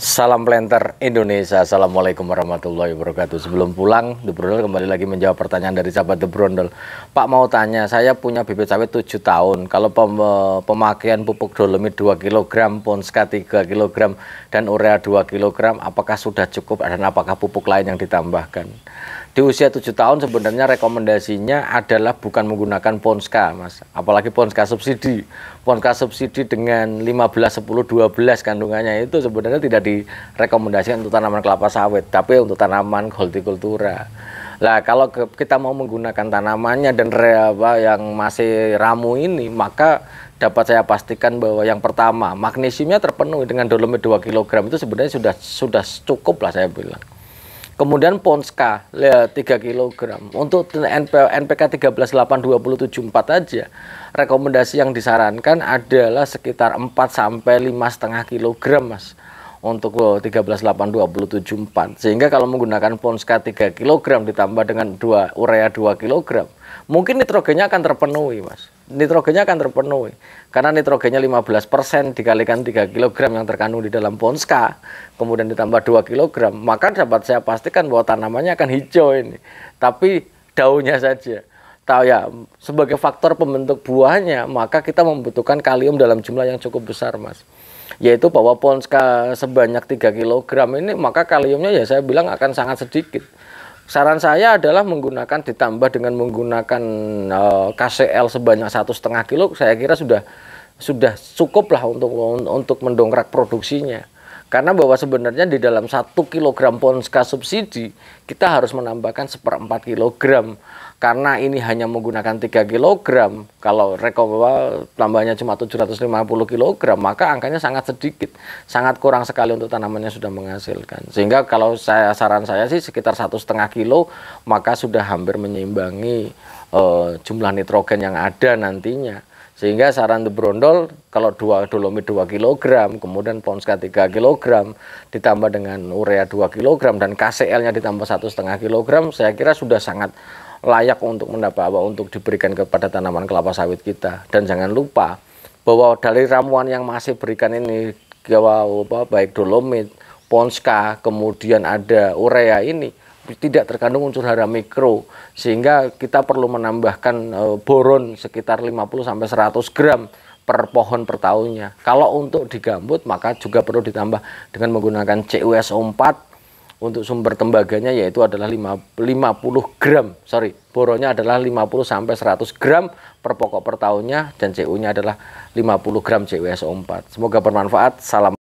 Salam Planter Indonesia. Assalamualaikum warahmatullahi wabarakatuh. Sebelum pulang, The Brondel kembali lagi menjawab pertanyaan dari sahabat The Brondel. Pak mau tanya, saya punya bibit cabai 7 tahun. Kalau pem eh, pemakaian pupuk dolomit 2 kg, ponska 3 kg, dan urea 2 kg, apakah sudah cukup dan apakah pupuk lain yang ditambahkan? di usia tujuh tahun sebenarnya rekomendasinya adalah bukan menggunakan Ponska, Mas. Apalagi Ponska subsidi. Ponska subsidi dengan 15, 10, 12 kandungannya itu sebenarnya tidak direkomendasikan untuk tanaman kelapa sawit, tapi untuk tanaman hortikultura. Lah kalau kita mau menggunakan tanamannya dan apa yang masih ramu ini, maka dapat saya pastikan bahwa yang pertama magnesiumnya terpenuhi dengan dolomit 2 kg itu sebenarnya sudah sudah cukup lah saya bilang. Kemudian Ponska ya, 3 kg. Untuk NP, NPK 138274 aja rekomendasi yang disarankan adalah sekitar 4 sampai 5,5 kg, Mas untuk 13827.4 sehingga kalau menggunakan Ponska 3 kg ditambah dengan dua urea 2 kg mungkin nitrogennya akan terpenuhi mas nitrogennya akan terpenuhi karena nitrogennya 15% dikalikan 3 kg yang terkandung di dalam Ponska kemudian ditambah 2 kg maka dapat saya pastikan bahwa tanamannya akan hijau ini tapi daunnya saja tahu ya sebagai faktor pembentuk buahnya maka kita membutuhkan kalium dalam jumlah yang cukup besar mas yaitu bahwa Ponska sebanyak 3 kg ini maka kaliumnya ya saya bilang akan sangat sedikit. Saran saya adalah menggunakan ditambah dengan menggunakan e, eh, KCL sebanyak satu setengah kilo, saya kira sudah sudah cukup lah untuk untuk mendongkrak produksinya. Karena bahwa sebenarnya di dalam 1 kg ponska subsidi, kita harus menambahkan seperempat kilogram. Karena ini hanya menggunakan 3 kg, kalau rekomendasi tambahnya cuma 750 kg, maka angkanya sangat sedikit. Sangat kurang sekali untuk tanamannya sudah menghasilkan. Sehingga kalau saya saran saya sih sekitar satu setengah kilo, maka sudah hampir menyeimbangi uh, eh, jumlah nitrogen yang ada nantinya. Sehingga saran brondol kalau dua dolomit 2 kg, kemudian ponska 3 kg, ditambah dengan urea 2 kg dan KCL-nya ditambah satu setengah kg, saya kira sudah sangat layak untuk mendapat apa untuk diberikan kepada tanaman kelapa sawit kita. Dan jangan lupa bahwa dari ramuan yang masih berikan ini, bahwa baik dolomit, ponska, kemudian ada urea ini, tidak terkandung unsur hara mikro sehingga kita perlu menambahkan e, boron sekitar 50 sampai 100 gram per pohon per tahunnya. Kalau untuk di gambut maka juga perlu ditambah dengan menggunakan CUSO4 untuk sumber tembaganya yaitu adalah 5, 50 gram, sorry, boronnya adalah 50 sampai 100 gram per pokok per tahunnya dan CU-nya adalah 50 gram CUSO4. Semoga bermanfaat. Salam